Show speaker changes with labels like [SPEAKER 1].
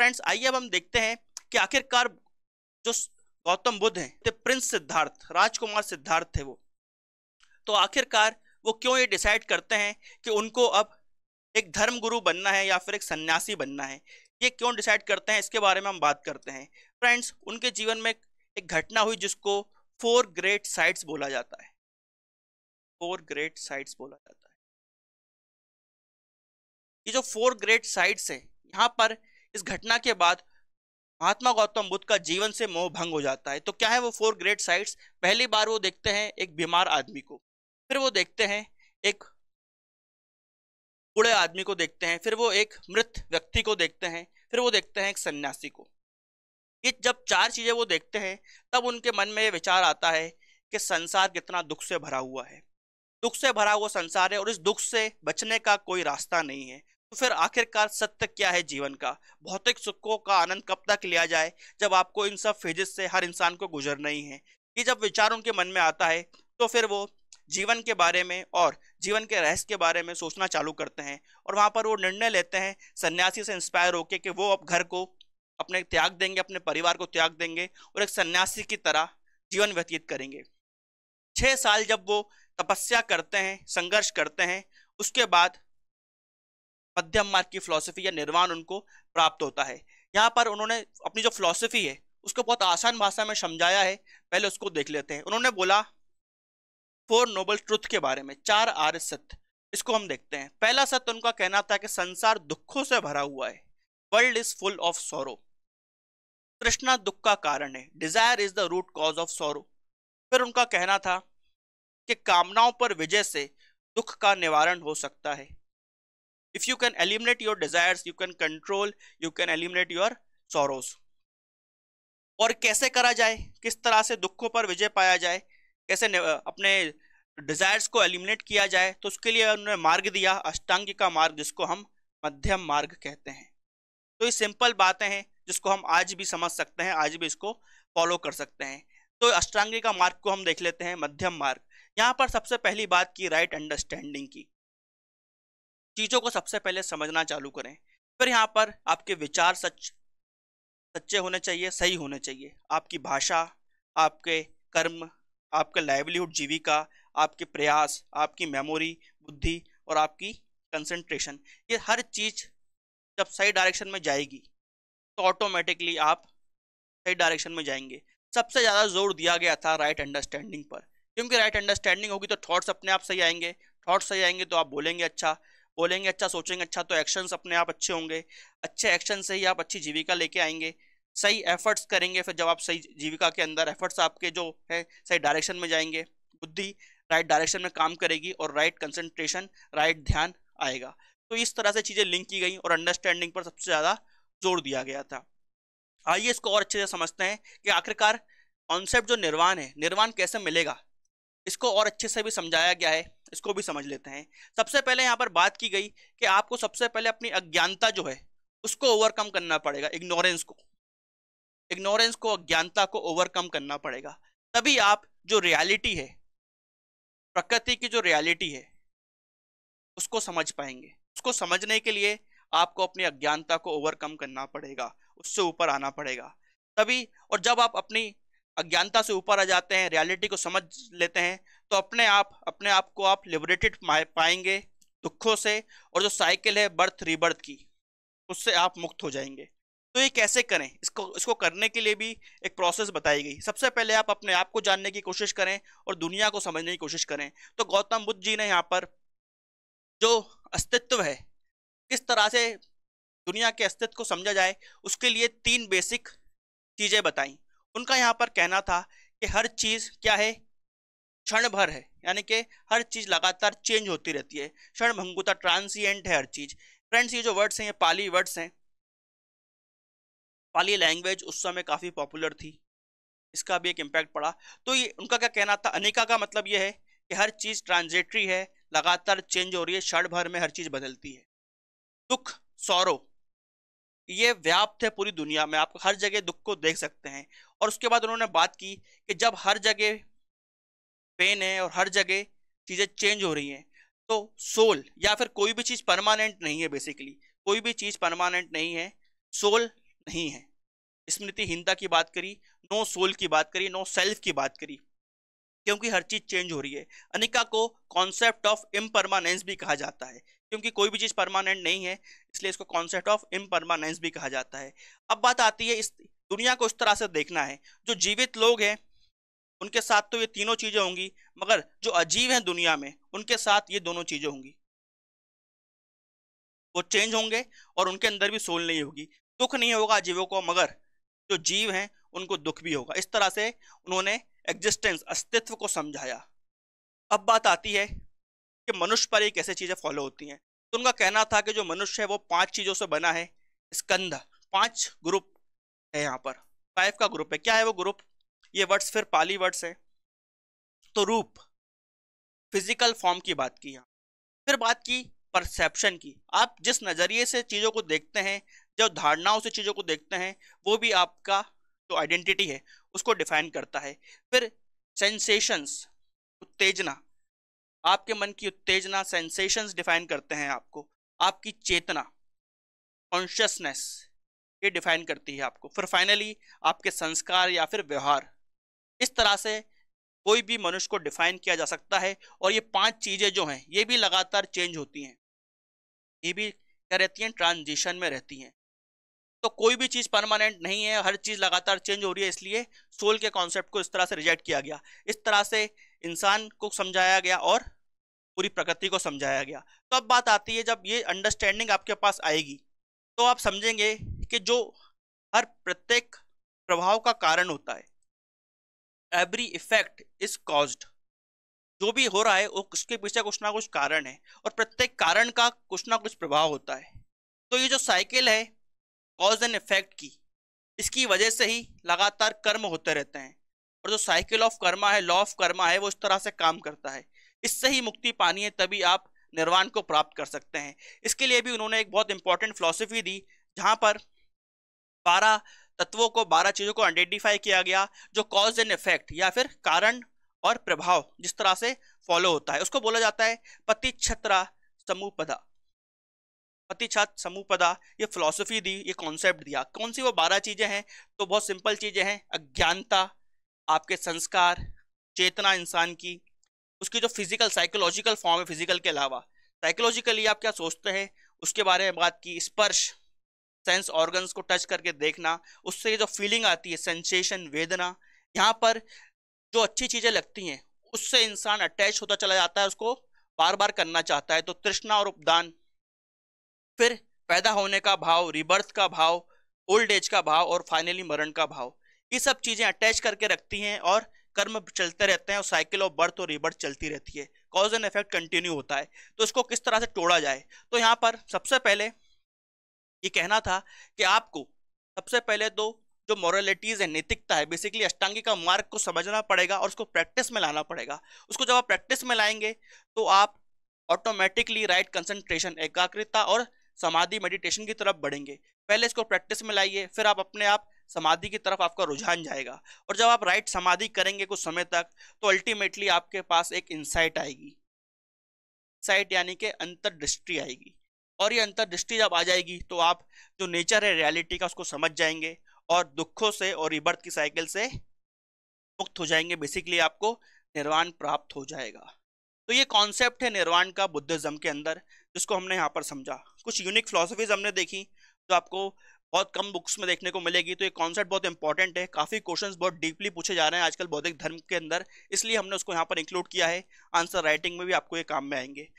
[SPEAKER 1] friends आइए अब हम देखते हैं कि आखिरकार जो गौतम बुद्ध हैं थे प्रिंस सिद्धार्थ राजकुमार सिद्धार्थ थे वो तो आखिरकार वो क्यों ये डिसाइड करते हैं कि उनको अब एक धर्म गुरु बनना है या फिर एक सन्यासी बनना है ये क्यों डिसाइड करते हैं इसके बारे में हम बात करते हैं फ्रेंड्स उनके जीवन में एक घटना हुई जिसको फोर ग्रेट साइट्स बोला जाता है फोर ग्रेट साइट्स बोला जाता है ये जो फोर ग्रेट साइट्स है यहाँ पर इस घटना के बाद महात्मा गौतम बुद्ध का जीवन से मोह भंग हो जाता है तो क्या है वो फोर ग्रेट साइट्स पहली बार वो देखते हैं एक बीमार आदमी को फिर वो देखते हैं एक बूढ़े आदमी को देखते हैं फिर वो एक मृत व्यक्ति को देखते हैं फिर वो देखते हैं एक सन्यासी को ये जब चार चीज़ें वो देखते हैं तब उनके मन में ये विचार आता है कि संसार कितना दुख से भरा हुआ है दुख से भरा हुआ संसार है और इस दुख से बचने का कोई रास्ता नहीं है तो फिर आखिरकार सत्य क्या है जीवन का भौतिक सुखों का आनंद कब तक लिया जाए जब आपको इन सब फेजेस से हर इंसान को गुजर नहीं है कि जब विचार उनके मन में आता है तो फिर वो जीवन के बारे में और जीवन के रहस्य के बारे में सोचना चालू करते हैं और वहाँ पर वो निर्णय लेते हैं सन्यासी से इंस्पायर होकर कि वो अब घर को अपने त्याग देंगे अपने परिवार को त्याग देंगे और एक सन्यासी की तरह जीवन व्यतीत करेंगे छः साल जब वो तपस्या करते हैं संघर्ष करते हैं उसके बाद मध्यम मार्ग की फिलोसफी या निर्वाण उनको प्राप्त होता है यहाँ पर उन्होंने अपनी जो फिलोसफी है उसको बहुत आसान भाषा में समझाया है पहले उसको देख लेते हैं उन्होंने बोला फोर नोबल ट्रुथ के बारे में चार आर्य सत्य इसको हम देखते हैं पहला सत्य उनका कहना था कि संसार दुखों से भरा हुआ है वर्ल्ड इज फुल ऑफ सोरो तृष्णा दुख का कारण है desire is the root cause of sorrow फिर उनका कहना था कि कामनाओं पर विजय से दुख का निवारण हो सकता है if you can eliminate your desires you can control you can eliminate your sorrows और कैसे करा जाए किस तरह से दुखों पर विजय पाया जाए कैसे अपने डिजायर्स को एलिमिनेट किया जाए तो उसके लिए उन्होंने मार्ग दिया अष्टांग का मार्ग जिसको हम मध्यम मार्ग कहते हैं तो ये सिंपल बातें हैं जिसको हम आज भी समझ सकते हैं आज भी इसको फॉलो कर सकते हैं तो अष्टांगी का मार्ग को हम देख लेते हैं मध्यम मार्ग यहाँ पर सबसे पहली बात की राइट अंडरस्टैंडिंग की चीज़ों को सबसे पहले समझना चालू करें फिर यहाँ पर आपके विचार सच सच्चे होने चाहिए सही होने चाहिए आपकी भाषा आपके कर्म आपका लाइवलीहुड जीविका आपके प्रयास आपकी मेमोरी बुद्धि और आपकी कंसंट्रेशन ये हर चीज़ जब सही डायरेक्शन में जाएगी तो ऑटोमेटिकली आप सही डायरेक्शन में जाएंगे सबसे ज़्यादा जोर दिया गया था राइट अंडरस्टैंडिंग पर क्योंकि राइट अंडरस्टैंडिंग होगी तो थॉट्स अपने आप सही आएंगे थॉट्स सही आएंगे तो आप बोलेंगे अच्छा बोलेंगे अच्छा सोचेंगे अच्छा तो एक्शंस अपने आप अच्छे होंगे अच्छे एक्शन से ही आप अच्छी जीविका लेके आएंगे सही एफर्ट्स करेंगे फिर जब आप सही जीविका के अंदर एफर्ट्स आपके जो है सही डायरेक्शन में जाएंगे बुद्धि राइट डायरेक्शन में काम करेगी और राइट कंसंट्रेशन राइट ध्यान आएगा तो इस तरह से चीज़ें लिंक की गई और अंडरस्टैंडिंग पर सबसे ज़्यादा जोर दिया गया था आइए इसको और अच्छे से समझते हैं कि आखिरकार कॉन्सेप्ट जो निर्वाण है निर्वाण कैसे मिलेगा इसको और अच्छे से भी समझाया गया है इसको भी समझ लेते हैं सबसे पहले यहाँ पर बात की गई कि आपको सबसे पहले अपनी अज्ञानता जो है उसको ओवरकम करना पड़ेगा इग्नोरेंस को इग्नोरेंस को अज्ञानता को ओवरकम करना पड़ेगा तभी आप जो रियलिटी है प्रकृति की जो रियलिटी है उसको समझ पाएंगे उसको समझने के लिए आपको अपनी अज्ञानता को ओवरकम करना पड़ेगा उससे ऊपर आना पड़ेगा तभी और जब आप अपनी अज्ञानता से ऊपर आ जाते हैं रियलिटी को समझ लेते हैं तो अपने आप अपने आप को आप लिबरेटेड पाएंगे दुखों से और जो साइकिल है बर्थ रीबर्थ की उससे आप मुक्त हो जाएंगे तो ये कैसे करें इसको इसको करने के लिए भी एक प्रोसेस बताई गई सबसे पहले आप अपने आप को जानने की कोशिश करें और दुनिया को समझने की कोशिश करें तो गौतम बुद्ध जी ने यहाँ पर जो अस्तित्व है किस तरह से दुनिया के अस्तित्व को समझा जाए उसके लिए तीन बेसिक चीज़ें बताई उनका यहाँ पर कहना था कि हर चीज़ क्या है क्षण भर है यानी कि हर चीज़ लगातार चेंज होती रहती है क्षण भंगुता ट्रांसियंट है हर चीज़ फ्रेंड्स ये जो वर्ड्स हैं ये पाली वर्ड्स हैं पाली लैंग्वेज उस समय काफ़ी पॉपुलर थी इसका भी एक इम्पैक्ट पड़ा तो ये उनका क्या कहना था अनेका का मतलब ये है कि हर चीज़ ट्रांजिटरी है लगातार चेंज हो रही है क्षण भर में हर चीज़ बदलती है दुख सौरव ये व्याप्त है पूरी दुनिया में आप हर जगह दुख को देख सकते हैं और उसके बाद उन्होंने बात की कि जब हर जगह पेन है और हर जगह चीज़ें चेंज हो रही हैं तो सोल या फिर कोई भी चीज़ परमानेंट नहीं है बेसिकली कोई भी चीज़ परमानेंट नहीं है सोल नहीं है स्मृति हिंदा की बात करी नो सोल की बात करी नो सेल्फ की बात करी क्योंकि हर चीज़ चेंज हो रही है अनिका को कॉन्सेप्ट ऑफ इम्परमानेंस भी कहा जाता है क्योंकि कोई भी चीज़ परमानेंट नहीं है इसलिए इसको कॉन्सेप्ट ऑफ इम्परमानेंस भी कहा जाता है अब बात आती है इस दुनिया को इस तरह से देखना है जो जीवित लोग हैं उनके साथ तो ये तीनों चीज़ें होंगी मगर जो अजीब हैं दुनिया में उनके साथ ये दोनों चीज़ें होंगी वो चेंज होंगे और उनके अंदर भी सोल नहीं होगी दुख नहीं होगा अजीबों को मगर जो जीव हैं उनको दुख भी होगा इस तरह से उन्होंने एग्जिस्टेंस अस्तित्व को समझाया अब बात आती है कि मनुष्य पर एक ऐसी चीज़ें फॉलो होती हैं तो उनका कहना था कि जो मनुष्य है वो पांच चीज़ों से बना है स्कंध पांच ग्रुप है यहाँ पर फाइव का ग्रुप है क्या है वो ग्रुप ये वर्ड्स फिर पाली वर्ड्स है तो रूप फिजिकल फॉर्म की बात की यहाँ फिर बात की परसेप्शन की आप जिस नज़रिए से चीज़ों को देखते हैं जो धारणाओं से चीज़ों को देखते हैं वो भी आपका जो आइडेंटिटी है उसको डिफाइन करता है फिर सेंसेशंस उत्तेजना आपके मन की उत्तेजना सेंसेशंस डिफाइन करते हैं आपको आपकी चेतना कॉन्शियसनेस ये डिफाइन करती है आपको फिर फाइनली आपके संस्कार या फिर व्यवहार इस तरह से कोई भी मनुष्य को डिफाइन किया जा सकता है और ये पांच चीज़ें जो हैं ये भी लगातार चेंज होती हैं ये भी क्या रहती हैं ट्रांजिशन में रहती हैं तो कोई भी चीज़ परमानेंट नहीं है हर चीज़ लगातार चेंज हो रही है इसलिए सोल के कॉन्सेप्ट को इस तरह से रिजेक्ट किया गया इस तरह से इंसान को समझाया गया और पूरी प्रकृति को समझाया गया तो अब बात आती है जब ये अंडरस्टैंडिंग आपके पास आएगी तो आप समझेंगे कि जो हर प्रत्येक प्रभाव का कारण होता है एवरी इफेक्ट इज कॉज्ड जो भी हो रहा है वो उसके पीछे कुछ ना कुछ कारण है और प्रत्येक कारण का कुछ ना कुछ प्रभाव होता है तो ये जो साइकिल है कॉज एंड इफेक्ट की इसकी वजह से ही लगातार कर्म होते रहते हैं और जो साइकिल ऑफ कर्मा है लॉ ऑफ कर्मा है वो इस तरह से काम करता है इससे ही मुक्ति पानी है तभी आप निर्वाण को प्राप्त कर सकते हैं इसके लिए भी उन्होंने एक बहुत इंपॉर्टेंट फिलोसफी दी जहाँ पर बारह तत्वों को बारह चीजों को आइडेंटिफाई किया गया जो कॉज एंड इफेक्ट या फिर कारण और प्रभाव जिस तरह से फॉलो होता है उसको बोला जाता है पति छत्रा छत समूह पदा ये फिलोसफी दी ये कॉन्सेप्ट दिया कौन सी वो बारह चीजें हैं तो बहुत सिंपल चीजें हैं अज्ञानता आपके संस्कार चेतना इंसान की उसकी जो फिजिकल साइकोलॉजिकल फॉर्म है फिजिकल के अलावा साइकोलॉजिकली आप क्या सोचते हैं उसके बारे में बात की स्पर्श सेंस ऑर्गन्स को टच करके देखना उससे जो फीलिंग आती है सेंसेशन वेदना यहाँ पर जो अच्छी चीज़ें लगती हैं उससे इंसान अटैच होता चला जाता है उसको बार बार करना चाहता है तो तृष्णा और उपदान फिर पैदा होने का भाव रिबर्थ का भाव ओल्ड एज का भाव और फाइनली मरण का भाव ये सब चीज़ें अटैच करके रखती हैं और कर्म चलते रहते हैं और साइकिल ऑफ बर्थ और रिबर्थ चलती रहती है कॉज एंड इफेक्ट कंटिन्यू होता है तो इसको किस तरह से तोड़ा जाए तो यहाँ पर सबसे पहले ये कहना था कि आपको सबसे पहले तो जो मॉरलिटीज़ है नैतिकता है बेसिकली अष्टांगी का मार्ग को समझना पड़ेगा और उसको प्रैक्टिस में लाना पड़ेगा उसको जब आप प्रैक्टिस में लाएंगे तो आप ऑटोमेटिकली राइट कंसंट्रेशन एकाग्रता और समाधि मेडिटेशन की तरफ बढ़ेंगे पहले इसको प्रैक्टिस में लाइए फिर आप अपने आप समाधि की तरफ आपका रुझान जाएगा और जब आप राइट समाधि करेंगे कुछ समय तक तो अल्टीमेटली आपके पास एक इंसाइट आएगी इंसाइट यानी कि अंतर्दृष्टि आएगी और ये अंतर दृष्टि जब आ जाएगी तो आप जो नेचर है रियलिटी का उसको समझ जाएंगे और दुखों से और रिबर्थ की साइकिल से मुक्त हो जाएंगे बेसिकली आपको निर्वाण प्राप्त हो जाएगा तो ये कॉन्सेप्ट है निर्वाण का बुद्धिज्म के अंदर जिसको हमने यहाँ पर समझा कुछ यूनिक फिलोसफीज हमने देखी तो आपको बहुत कम बुक्स में देखने को मिलेगी तो ये कॉन्सेप्ट बहुत इंपॉर्टेंट है काफ़ी क्वेश्चंस बहुत डीपली पूछे जा रहे हैं आजकल बौद्धिक धर्म के अंदर इसलिए हमने उसको यहाँ पर इंक्लूड किया है आंसर राइटिंग में भी आपको ये काम में आएंगे